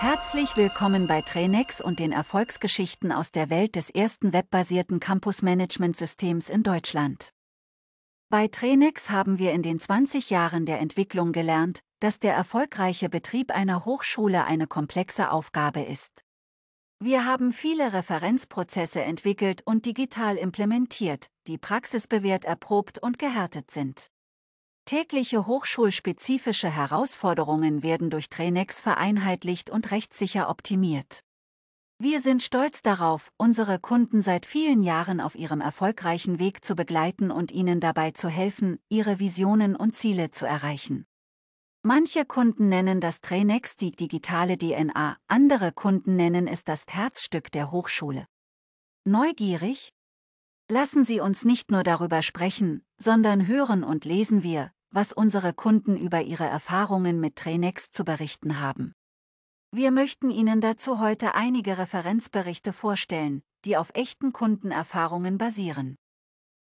Herzlich willkommen bei Trainex und den Erfolgsgeschichten aus der Welt des ersten webbasierten Campus-Management-Systems in Deutschland. Bei Trainex haben wir in den 20 Jahren der Entwicklung gelernt, dass der erfolgreiche Betrieb einer Hochschule eine komplexe Aufgabe ist. Wir haben viele Referenzprozesse entwickelt und digital implementiert, die praxisbewährt erprobt und gehärtet sind. Tägliche hochschulspezifische Herausforderungen werden durch Trainex vereinheitlicht und rechtssicher optimiert. Wir sind stolz darauf, unsere Kunden seit vielen Jahren auf ihrem erfolgreichen Weg zu begleiten und ihnen dabei zu helfen, ihre Visionen und Ziele zu erreichen. Manche Kunden nennen das Trainex die digitale DNA, andere Kunden nennen es das Herzstück der Hochschule. Neugierig? Lassen Sie uns nicht nur darüber sprechen, sondern hören und lesen wir, was unsere Kunden über ihre Erfahrungen mit Trainex zu berichten haben. Wir möchten Ihnen dazu heute einige Referenzberichte vorstellen, die auf echten Kundenerfahrungen basieren.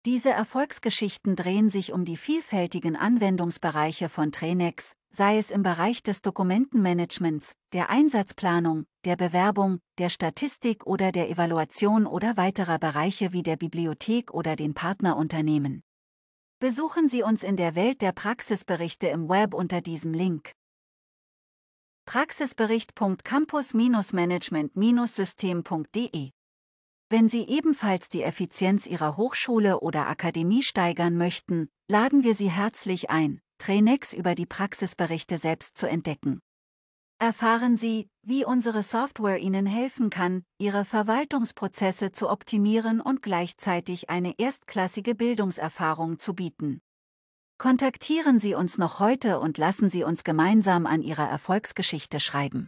Diese Erfolgsgeschichten drehen sich um die vielfältigen Anwendungsbereiche von Trainex, sei es im Bereich des Dokumentenmanagements, der Einsatzplanung, der Bewerbung, der Statistik oder der Evaluation oder weiterer Bereiche wie der Bibliothek oder den Partnerunternehmen. Besuchen Sie uns in der Welt der Praxisberichte im Web unter diesem Link. Praxisbericht.campus-management-system.de Wenn Sie ebenfalls die Effizienz Ihrer Hochschule oder Akademie steigern möchten, laden wir Sie herzlich ein, Trainex über die Praxisberichte selbst zu entdecken. Erfahren Sie, wie unsere Software Ihnen helfen kann, Ihre Verwaltungsprozesse zu optimieren und gleichzeitig eine erstklassige Bildungserfahrung zu bieten. Kontaktieren Sie uns noch heute und lassen Sie uns gemeinsam an Ihrer Erfolgsgeschichte schreiben.